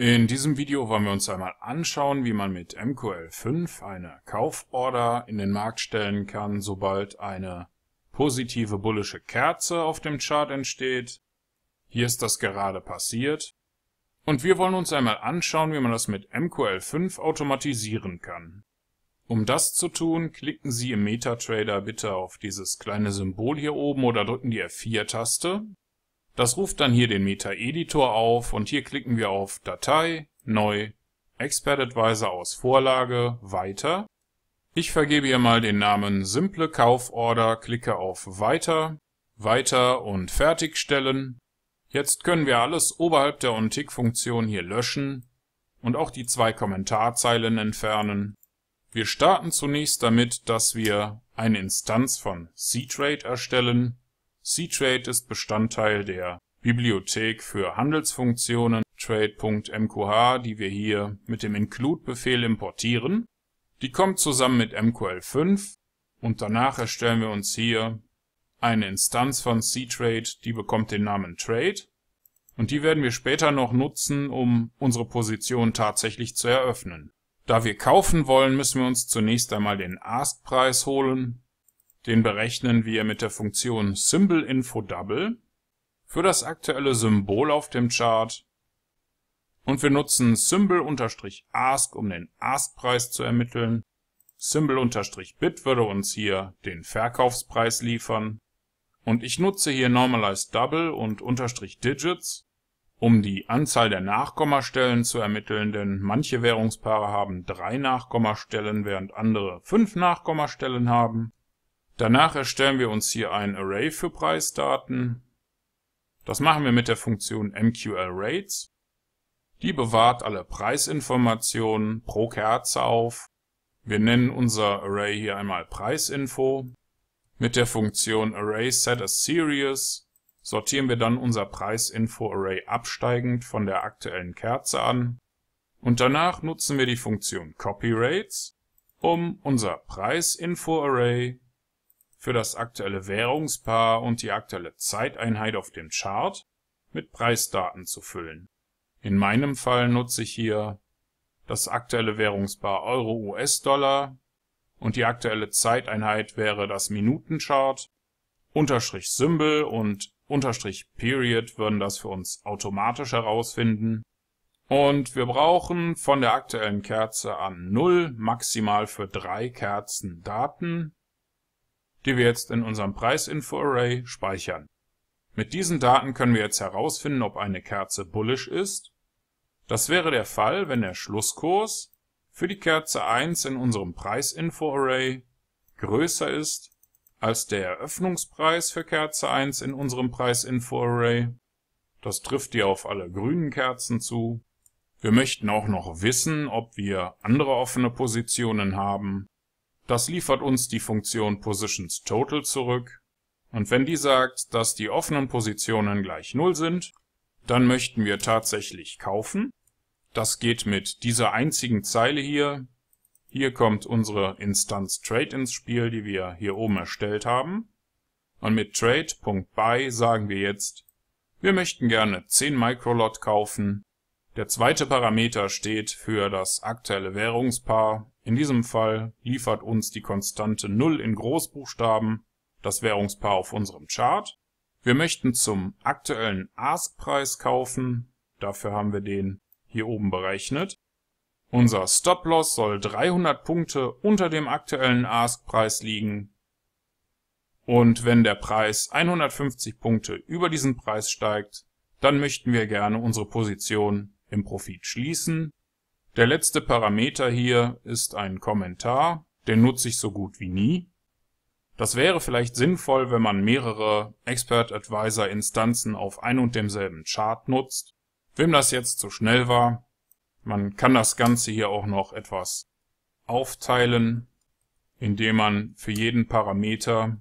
In diesem Video wollen wir uns einmal anschauen, wie man mit MQL5 eine Kauforder in den Markt stellen kann, sobald eine positive bullische Kerze auf dem Chart entsteht. Hier ist das gerade passiert. Und wir wollen uns einmal anschauen, wie man das mit MQL5 automatisieren kann. Um das zu tun, klicken Sie im MetaTrader bitte auf dieses kleine Symbol hier oben oder drücken die F4-Taste. Das ruft dann hier den Meta-Editor auf und hier klicken wir auf Datei, Neu, Expert Advisor aus Vorlage, Weiter. Ich vergebe hier mal den Namen Simple Kauforder, klicke auf Weiter, Weiter und Fertigstellen. Jetzt können wir alles oberhalb der OnTick-Funktion hier löschen und auch die zwei Kommentarzeilen entfernen. Wir starten zunächst damit, dass wir eine Instanz von C-Trade erstellen CTrade ist Bestandteil der Bibliothek für Handelsfunktionen trade.mqh, die wir hier mit dem Include-Befehl importieren. Die kommt zusammen mit MQL5 und danach erstellen wir uns hier eine Instanz von CTrade, die bekommt den Namen Trade und die werden wir später noch nutzen, um unsere Position tatsächlich zu eröffnen. Da wir kaufen wollen, müssen wir uns zunächst einmal den Ask-Preis holen den berechnen wir mit der Funktion SymbolInfoDouble für das aktuelle Symbol auf dem Chart und wir nutzen Symbol-Ask, um den Ask-Preis zu ermitteln. Symbol-Bit würde uns hier den Verkaufspreis liefern. Und ich nutze hier Normalize Double und Unterstrich Digits, um die Anzahl der Nachkommastellen zu ermitteln, denn manche Währungspaare haben drei Nachkommastellen, während andere fünf Nachkommastellen haben. Danach erstellen wir uns hier ein Array für Preisdaten. Das machen wir mit der Funktion MQLRates. Die bewahrt alle Preisinformationen pro Kerze auf. Wir nennen unser Array hier einmal Preisinfo. Mit der Funktion ArraySetAsSeries sortieren wir dann unser Preisinfo-Array absteigend von der aktuellen Kerze an. Und danach nutzen wir die Funktion CopyRates, um unser Preisinfo-Array für das aktuelle Währungspaar und die aktuelle Zeiteinheit auf dem Chart mit Preisdaten zu füllen. In meinem Fall nutze ich hier das aktuelle Währungspaar Euro-US-Dollar und die aktuelle Zeiteinheit wäre das Minutenchart. Unterstrich Symbol und Unterstrich Period würden das für uns automatisch herausfinden. Und wir brauchen von der aktuellen Kerze an 0 maximal für drei Kerzen Daten die wir jetzt in unserem Preisinfo-Array speichern. Mit diesen Daten können wir jetzt herausfinden, ob eine Kerze bullish ist. Das wäre der Fall, wenn der Schlusskurs für die Kerze 1 in unserem Preisinfo-Array größer ist als der Eröffnungspreis für Kerze 1 in unserem Preisinfo-Array. Das trifft hier auf alle grünen Kerzen zu. Wir möchten auch noch wissen, ob wir andere offene Positionen haben. Das liefert uns die Funktion positions_total zurück. Und wenn die sagt, dass die offenen Positionen gleich 0 sind, dann möchten wir tatsächlich kaufen. Das geht mit dieser einzigen Zeile hier. Hier kommt unsere Instanz Trade ins Spiel, die wir hier oben erstellt haben. Und mit trade.buy sagen wir jetzt, wir möchten gerne 10 Microlot kaufen. Der zweite Parameter steht für das aktuelle Währungspaar in diesem Fall liefert uns die Konstante 0 in Großbuchstaben das Währungspaar auf unserem Chart. Wir möchten zum aktuellen Ask-Preis kaufen. Dafür haben wir den hier oben berechnet. Unser Stop-Loss soll 300 Punkte unter dem aktuellen Ask-Preis liegen. Und wenn der Preis 150 Punkte über diesen Preis steigt, dann möchten wir gerne unsere Position im Profit schließen der letzte Parameter hier ist ein Kommentar, den nutze ich so gut wie nie. Das wäre vielleicht sinnvoll, wenn man mehrere Expert Advisor Instanzen auf ein und demselben Chart nutzt. Wem das jetzt zu schnell war, man kann das Ganze hier auch noch etwas aufteilen, indem man für jeden Parameter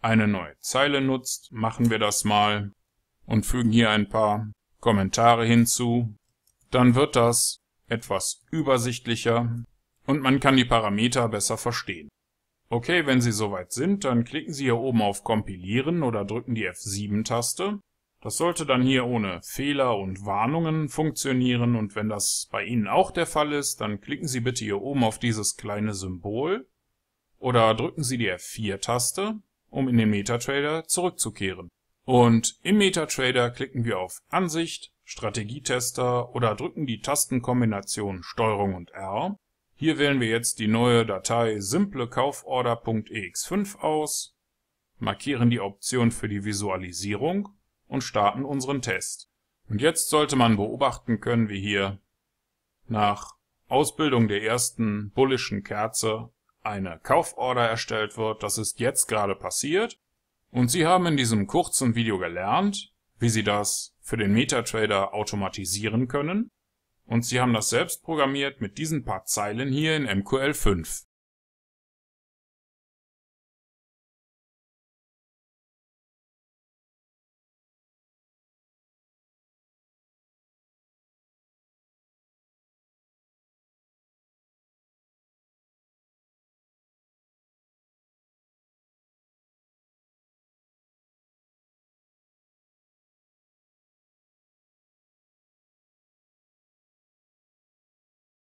eine neue Zeile nutzt. Machen wir das mal und fügen hier ein paar Kommentare hinzu. Dann wird das etwas übersichtlicher und man kann die Parameter besser verstehen. Okay, wenn Sie soweit sind, dann klicken Sie hier oben auf Kompilieren oder drücken die F7-Taste. Das sollte dann hier ohne Fehler und Warnungen funktionieren und wenn das bei Ihnen auch der Fall ist, dann klicken Sie bitte hier oben auf dieses kleine Symbol oder drücken Sie die F4-Taste, um in den MetaTrader zurückzukehren. Und im MetaTrader klicken wir auf Ansicht, Strategietester oder drücken die Tastenkombination Strg und R. Hier wählen wir jetzt die neue Datei simplekauforder.ex5 aus, markieren die Option für die Visualisierung und starten unseren Test. Und jetzt sollte man beobachten können, wie hier nach Ausbildung der ersten bullischen Kerze eine Kauforder erstellt wird. Das ist jetzt gerade passiert. Und Sie haben in diesem kurzen Video gelernt, wie Sie das für den MetaTrader automatisieren können. Und Sie haben das selbst programmiert mit diesen paar Zeilen hier in MQL5.